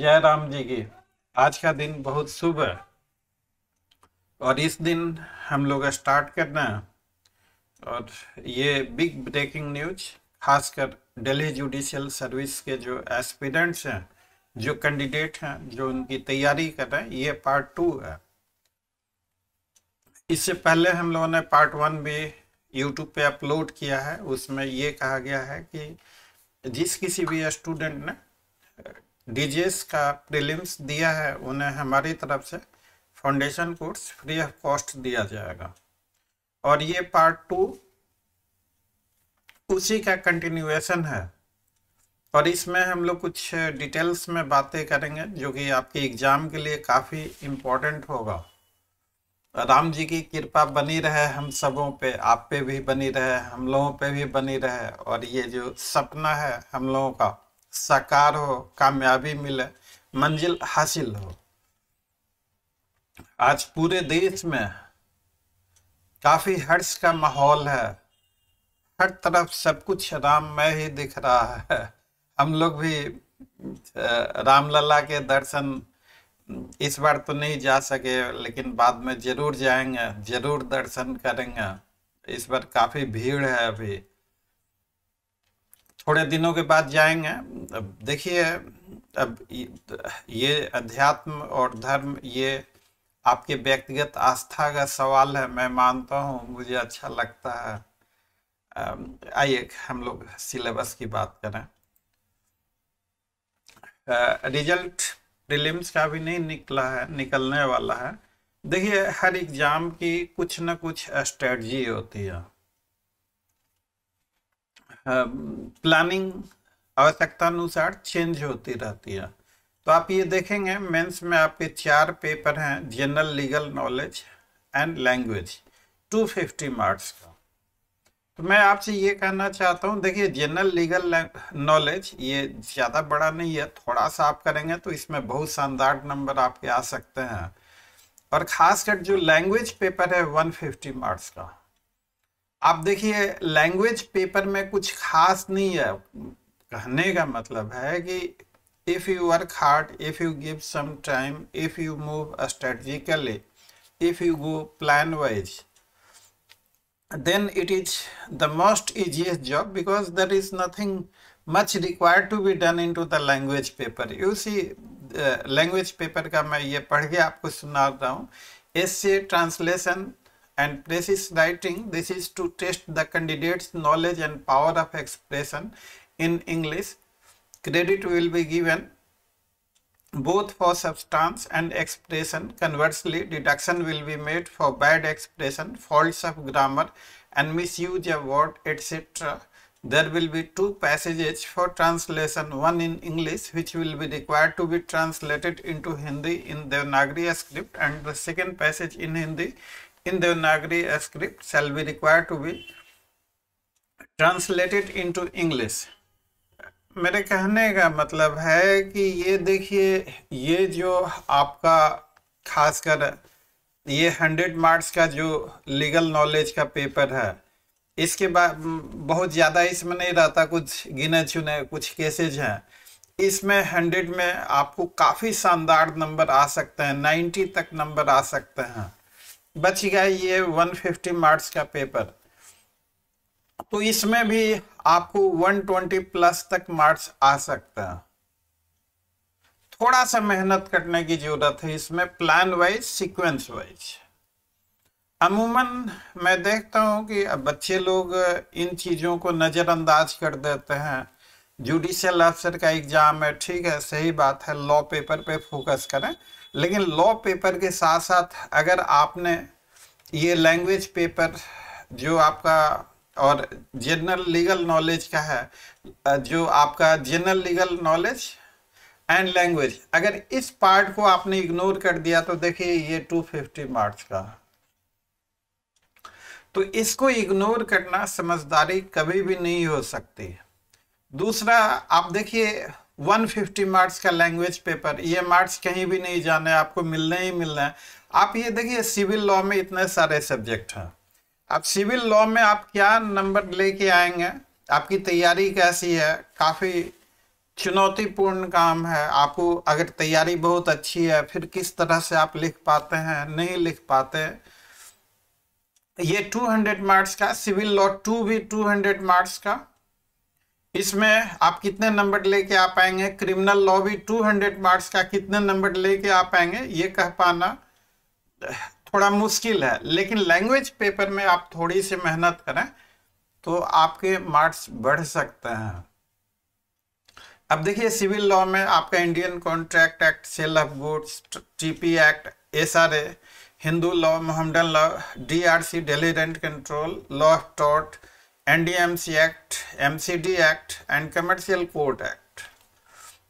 जय राम जी की आज का दिन बहुत शुभ है और इस दिन हम लोग स्टार्ट करना है और ये बिग ब्रेकिंग न्यूज खासकर दिल्ली जुडिशियल सर्विस के जो एस्पिरेंट्स हैं जो कैंडिडेट हैं जो उनकी तैयारी कर रहे हैं ये पार्ट टू है इससे पहले हम लोगों ने पार्ट वन भी यूट्यूब पे अपलोड किया है उसमें ये कहा गया है कि जिस किसी भी स्टूडेंट ने डीजीएस का प्रीलिम्स दिया है उन्हें हमारी तरफ से foundation course free of cost दिया जाएगा और ये पार्ट टू उसी का कंटिन्यूएशन है और इसमें हम लोग कुछ डिटेल्स में बातें करेंगे जो कि आपके एग्ज़ाम के लिए काफ़ी इम्पोर्टेंट होगा राम जी की कृपा बनी रहे हम सबों पे आप पे भी बनी रहे हम लोगों पे भी बनी रहे और ये जो सपना है हम लोगों का साकार हो कामयाबी मिले मंजिल हासिल हो आज पूरे देश में काफी हर्ष का माहौल है हर तरफ सब कुछ राम में ही दिख रहा है हम लोग भी रामलला के दर्शन इस बार तो नहीं जा सके लेकिन बाद में जरूर जाएंगे जरूर दर्शन करेंगे इस बार काफी भीड़ है अभी थोड़े दिनों के बाद जाएंगे अब देखिए अब ये अध्यात्म और धर्म ये आपके व्यक्तिगत आस्था का सवाल है मैं मानता हूँ मुझे अच्छा लगता है आइए हम लोग सिलेबस की बात करें रिजल्ट प्रीलिम्स का भी नहीं निकला है निकलने वाला है देखिए हर एग्जाम की कुछ ना कुछ स्ट्रेटजी होती है प्लानिंग आवश्यकता अनुसार चेंज होती रहती है तो आप ये देखेंगे मेंस में आपके चार पेपर हैं general legal knowledge and language 250 marks का तो मैं आपसे ये कहना चाहता हूँ देखिए जनरल लीगल नॉलेज ये ज़्यादा बड़ा नहीं है थोड़ा सा आप करेंगे तो इसमें बहुत शानदार नंबर आपके आ सकते हैं और खासकर जो लैंग्वेज पेपर है 150 मार्क्स का आप देखिए लैंग्वेज पेपर में कुछ खास नहीं है कहने का मतलब है कि if you work hard if you give some time if you move strategically if you go plan wise then it is the most easiest job because there is nothing much required to be done in to the language paper you see language paper का मैं ये पढ़ के आपको सुना रहा हूँ एस से translation and this is writing this is to test the candidate's knowledge and power of expression in English. Credit will be given both for substance and expression. Conversely, deduction will be made for bad expression, faults of grammar and misuse of word etc. There will be two passages for translation, one in English which will be required to be translated into Hindi in the Nagri script and the second passage in Hindi in Devanagari script shall be required to be translated into English. मेरे कहने का मतलब है कि ये देखिए ये जो आपका खासकर ये हंड्रेड मार्क्स का जो लीगल नॉलेज का पेपर है इसके बाद बहुत ज़्यादा इसमें नहीं रहता कुछ गिने चुने कुछ केसेज हैं इसमें हंड्रेड में आपको काफ़ी शानदार नंबर आ सकते हैं नाइन्टी तक नंबर आ सकते हैं बच गया ये 150 मार्क्स का पेपर तो इसमें भी आपको 120 प्लस तक मार्क्स आ सकता है थोड़ा सा मेहनत करने की जरूरत है इसमें प्लान वाइज सीक्वेंस वाइज अमूमन मैं देखता हूं कि बच्चे लोग इन चीज़ों को नज़रअंदाज कर देते हैं जुडिशियल अफसर का एग्जाम है ठीक है सही बात है लॉ पेपर पे फोकस करें लेकिन लॉ पेपर के साथ साथ अगर आपने ये लैंग्वेज पेपर जो आपका और जनरल लीगल नॉलेज का है जो आपका general legal knowledge and language अगर इस पार्ट को आपने इग्नोर कर दिया तो देखिए ये 250 मार्क्स का तो इसको इग्नोर करना समझदारी कभी भी नहीं हो सकती दूसरा आप देखिए 150 मार्क्स का लैंग्वेज पेपर ये मार्क्स कहीं भी नहीं जाने आपको मिलने ही मिलने हैं आप ये देखिए सिविल लॉ में इतने सारे सब्जेक्ट हैं अब सिविल लॉ में आप क्या नंबर लेके आएंगे आपकी तैयारी कैसी है काफ़ी चुनौतीपूर्ण काम है आपको अगर तैयारी बहुत अच्छी है फिर किस तरह से आप लिख पाते हैं नहीं लिख पाते ये 200 मार्क्स का सिविल लॉ टू भी 200 मार्क्स का इसमें आप कितने नंबर लेके आ पाएंगे क्रिमिनल लॉ भी 200 मार्क्स का कितने नंबर लेके आ पाएंगे ये कह पाना थोड़ा मुश्किल है लेकिन लैंग्वेज पेपर में आप थोड़ी सी मेहनत करें तो आपके मार्क्स बढ़ सकते हैं अब देखिए सिविल लॉ में आपका Indian contract act sale of goods TP act S Hindu law Mohammedan law DRC Delhi rent control law of टॉट NDMC act MCD act and commercial court act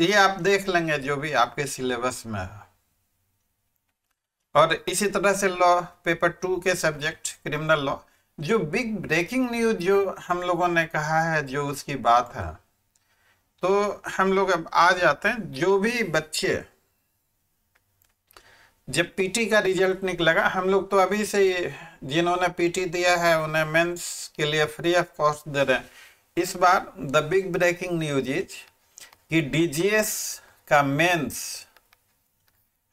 ये आप देख लेंगे जो भी आपके सिलेबस में है और इसी तरह से लॉ पेपर टू के सब्जेक्ट क्रिमिनल लॉ जो बिग ब्रेकिंग न्यूज जो हम लोगों ने कहा है जो उसकी बात है तो हम लोग अब आ जाते हैं जो भी बच्चे जब पीटी का रिजल्ट निकलेगा हम लोग तो अभी से जिन्होंने पीटी दिया है उन्हें मेंस के लिए फ्री ऑफ कॉस्ट दे रहे हैं इस बार the big breaking news is कि डीजीएस का मेंस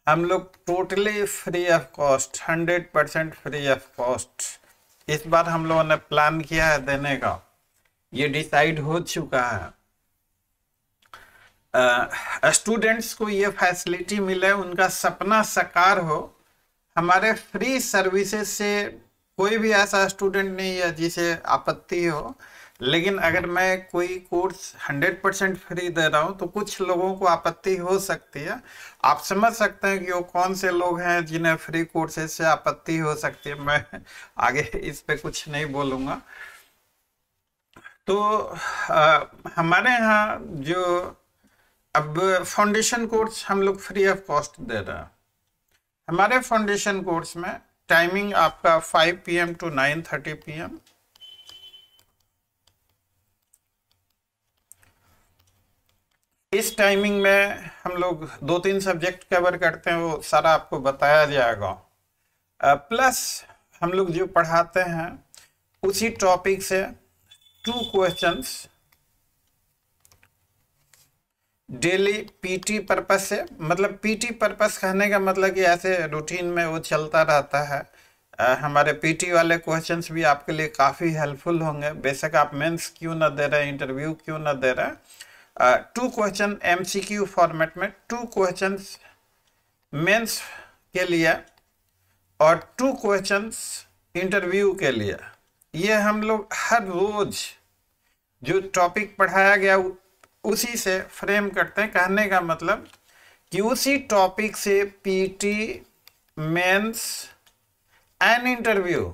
हम लोग totally free of cost hundred percent free of cost इस बार हम लोगों ने प्लान किया है देने का ये डिसाइड हो चुका है स्टूडेंट्स को ये फैसिलिटी मिले उनका सपना साकार हो हमारे फ्री सर्विसेज से कोई भी ऐसा स्टूडेंट नहीं है जिसे आपत्ति हो लेकिन अगर मैं कोई कोर्स 100 परसेंट फ्री दे रहा हूँ तो कुछ लोगों को आपत्ति हो सकती है आप समझ सकते हैं कि वो कौन से लोग हैं जिन्हें फ्री कोर्सेज से आपत्ति हो सकती है मैं आगे इस पे कुछ नहीं बोलूँगा तो आ, हमारे यहाँ जो अब फाउंडेशन कोर्स हम लोग फ्री ऑफ कॉस्ट दे रहे हैं हमारे फाउंडेशन कोर्स में टाइमिंग आपका 5 पीएम टू 9:30 पीएम इस टाइमिंग में हम लोग दो तीन सब्जेक्ट कवर करते हैं वो सारा आपको बताया जाएगा प्लस हम लोग जो पढ़ाते हैं उसी टॉपिक से two questions daily PT purpose से मतलब पीटी पर्पस कहने का मतलब कि ऐसे रूटीन में वो चलता रहता है आ, हमारे पीटी वाले क्वेश्चंस भी आपके लिए काफ़ी हेल्पफुल होंगे बेशक आप मेंस क्यों ना दे रहे हैं इंटरव्यू क्यों ना दे रहे हैं टू क्वेश्चन एमसीक्यू फॉर्मेट में टू क्वेश्चन मेंस के लिए और टू क्वेश्चंस इंटरव्यू के लिए ये हम लोग हर रोज जो टॉपिक पढ़ाया गया उसी से फ्रेम करते हैं कहने का मतलब कि उसी टॉपिक से पीटी मेंस एंड इंटरव्यू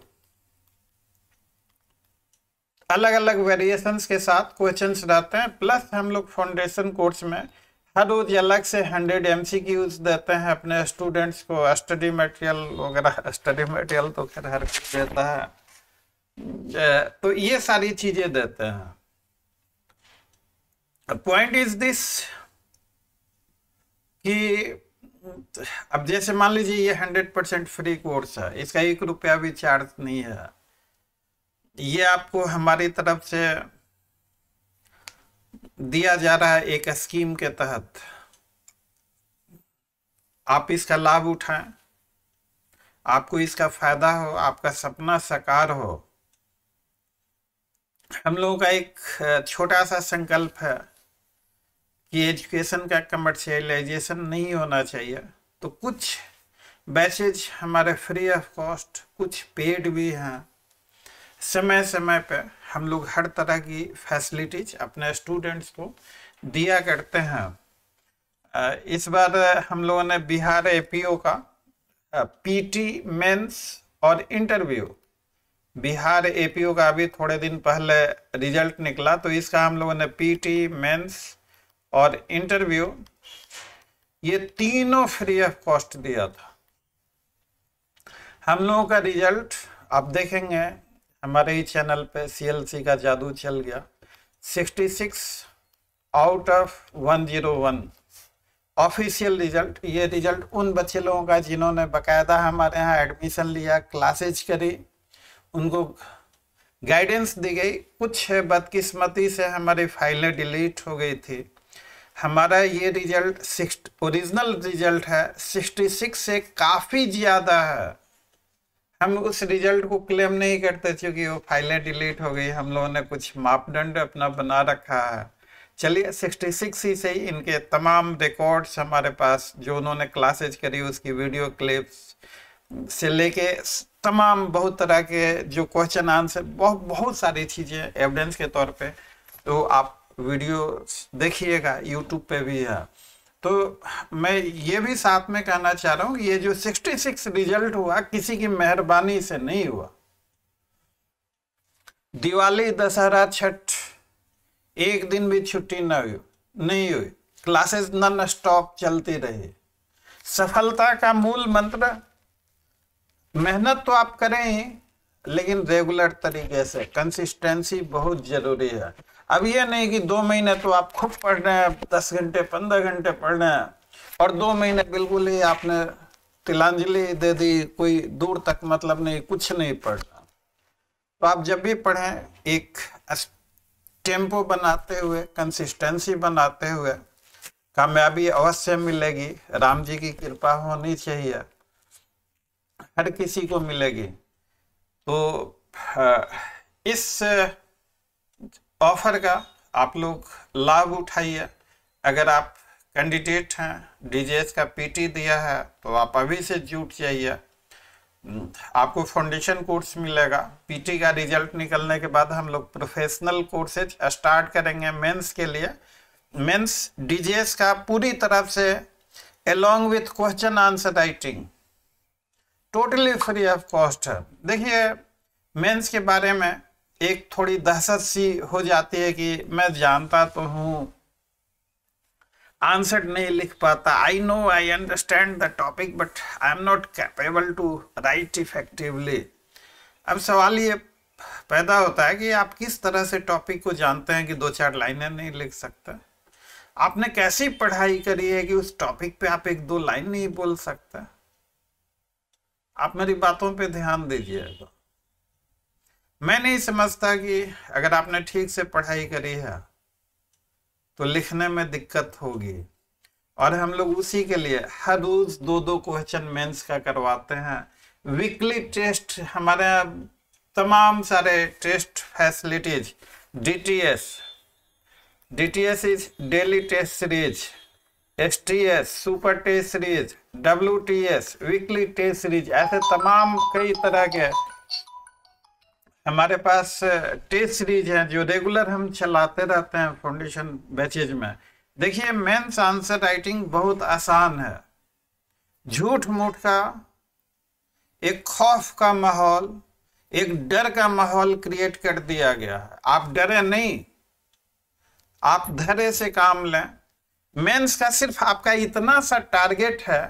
अलग अलग वेरिएशंस के साथ क्वेश्चंस रहते हैं प्लस हम लोग फाउंडेशन कोर्स में हर रोज अलग से हंड्रेड एम सी देते हैं अपने स्टूडेंट्स को स्टडी मटेरियल वगैरह स्टडी मटेरियल तो खैर हर देता है तो ये सारी चीज़ें देते हैं पॉइंट इज दिस कि अब जैसे मान लीजिए ये हंड्रेड परसेंट फ्री कोर्स है इसका एक रुपया भी चार्ज नहीं है ये आपको हमारी तरफ से दिया जा रहा है एक स्कीम के तहत आप इसका लाभ उठाएं आपको इसका फायदा हो आपका सपना साकार हो हम लोगों का एक छोटा सा संकल्प है कि एजुकेशन का कमर्शियलाइजेशन नहीं होना चाहिए तो कुछ बैचेज हमारे फ्री ऑफ कॉस्ट कुछ पेड भी हैं समय समय पे हम लोग हर तरह की फैसिलिटीज अपने स्टूडेंट्स को दिया करते हैं इस बार हम लोगों ने बिहार एपीओ का पीटी मेंस और इंटरव्यू बिहार एपीओ का अभी थोड़े दिन पहले रिजल्ट निकला तो इसका हम लोगों ने पीटी मेंस और इंटरव्यू ये तीनों फ्री ऑफ कॉस्ट दिया था हम लोगों का रिजल्ट आप देखेंगे हमारे ही चैनल पे सीएलसी का जादू चल गया 66 आउट ऑफ 101 ऑफिशियल रिजल्ट ये रिजल्ट उन बच्चे लोगों का जिन्होंने बकायदा हमारे यहाँ एडमिशन लिया क्लासेज करी उनको गाइडेंस दी गई कुछ बदकिस्मती से हमारी फाइलें डिलीट हो गई थी हमारा ये रिजल्ट सिक्स ओरिजिनल रिजल्ट है सिक्सटी सिक्स से काफ़ी ज़्यादा है हम उस रिजल्ट को क्लेम नहीं करते क्योंकि वो फाइलें डिलीट हो गई हम लोगों ने कुछ मापदंड अपना बना रखा है चलिए सिक्सटी सिक्स ही से ही इनके तमाम रिकॉर्ड्स हमारे पास जो उन्होंने क्लासेज करी उसकी वीडियो क्लिप्स से लेके तमाम बहुत तरह के जो क्वेश्चन आंसर बहुत बहुत सारी चीज़ें एविडेंस के तौर पे तो आप वीडियो देखिएगा यूट्यूब पे भी है तो मैं ये भी साथ में कहना चाह रहा हूँ ये जो 66 रिजल्ट हुआ किसी की मेहरबानी से नहीं हुआ दिवाली दशहरा छठ एक दिन भी छुट्टी ना हुई नहीं हुई क्लासेस नन स्टॉप चलती रही सफलता का मूल मंत्र मेहनत तो आप करें ही लेकिन रेगुलर तरीके से कंसिस्टेंसी बहुत जरूरी है अब ये नहीं कि दो महीने तो आप खूब पढ़ रहे हैं दस घंटे पंद्रह घंटे पढ़ रहे हैं और दो महीने बिल्कुल ही आपने तिलांजलि दे दी कोई दूर तक मतलब नहीं कुछ नहीं पढ़ना तो आप जब भी पढ़ें एक टेम्पो बनाते हुए कंसिस्टेंसी बनाते हुए कामयाबी अवश्य मिलेगी राम जी की कृपा होनी चाहिए हर किसी को मिलेगी तो हाँ, इस ऑफर का आप लोग लाभ उठाइए अगर आप कैंडिडेट हैं डीजीएस का पीटी दिया है तो आप अभी से जुट जाइए हम्म, आपको फाउंडेशन कोर्स मिलेगा पीटी का रिजल्ट निकलने के बाद हम लोग प्रोफेशनल कोर्सेज स्टार्ट करेंगे मेंस के लिए मेंस डीजीएस का पूरी तरफ से along with question answer writing totally free of cost है देखिए मेंस के बारे में एक थोड़ी दहशत सी हो जाती है कि मैं जानता तो हूँ आंसर नहीं लिख पाता I know I understand the topic but I am not capable to write effectively अब सवाल ये पैदा होता है कि आप किस तरह से टॉपिक को जानते हैं कि दो चार लाइनें नहीं लिख सकते आपने कैसी पढ़ाई करी है कि उस टॉपिक पे आप एक दो लाइन नहीं बोल सकते आप मेरी बातों पे ध्यान दीजिएगा मैं नहीं समझता कि अगर आपने ठीक से पढ़ाई करी है तो लिखने में दिक्कत होगी और हम लोग उसी के लिए हर रोज दो दो क्वेश्चन मेंस का करवाते हैं वीकली टेस्ट हमारे तमाम सारे test facilities DTS DTS is daily test series STS super test series WTS weekly test series ऐसे तमाम कई तरह के हमारे पास टेस्ट सीरीज है जो रेगुलर हम चलाते रहते हैं फाउंडेशन बैचेज में देखिए मेंस आंसर राइटिंग बहुत आसान है झूठ मूठ का एक खौफ का माहौल एक डर का माहौल क्रिएट कर दिया गया है आप डरे नहीं आप धरे से काम लें मेंस का सिर्फ आपका इतना सा टारगेट है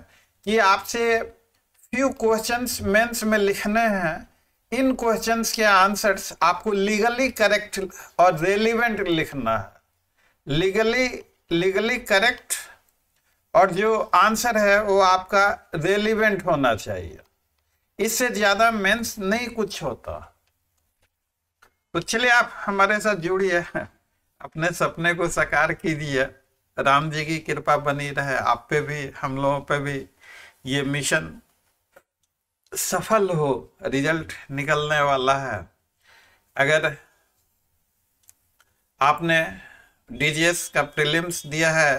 कि आपसे फ्यू क्वेश्चंस मेंस में लिखने हैं इन क्वेश्चंस के आंसर्स आपको लीगली करेक्ट और रेलिवेंट लिखना है लीगली लीगली करेक्ट और जो आंसर है वो आपका रेलिवेंट होना चाहिए इससे ज्यादा मेंस नहीं कुछ होता तो चलिए आप हमारे साथ जुड़िए अपने सपने को साकार कीजिए राम जी की कृपा बनी रहे आप पे भी हम लोगों पे भी ये मिशन सफल हो रिजल्ट निकलने वाला है अगर आपने डीजीएस का प्रीलिम्स दिया है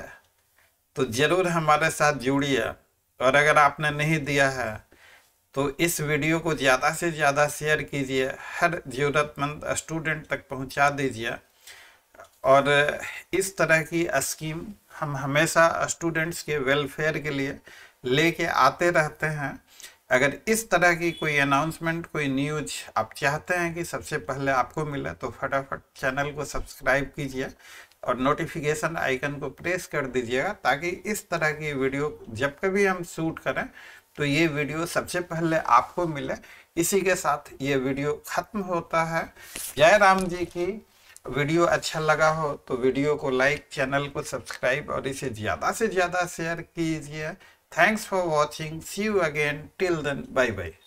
तो ज़रूर हमारे साथ जुड़िए और अगर आपने नहीं दिया है तो इस वीडियो को ज़्यादा से ज़्यादा शेयर कीजिए हर ज़रूरतमंद स्टूडेंट तक पहुंचा दीजिए और इस तरह की स्कीम हम हमेशा स्टूडेंट्स के वेलफेयर के लिए लेके आते रहते हैं अगर इस तरह की कोई अनाउंसमेंट कोई न्यूज आप चाहते हैं कि सबसे पहले आपको मिले तो फटाफट चैनल को सब्सक्राइब कीजिए और नोटिफिकेशन आइकन को प्रेस कर दीजिएगा ताकि इस तरह की वीडियो जब कभी हम शूट करें तो ये वीडियो सबसे पहले आपको मिले इसी के साथ ये वीडियो खत्म होता है जय राम जी की वीडियो अच्छा लगा हो तो वीडियो को लाइक चैनल को सब्सक्राइब और इसे ज़्यादा से ज़्यादा शेयर कीजिए Thanks for watching. See you again. Till then, bye bye.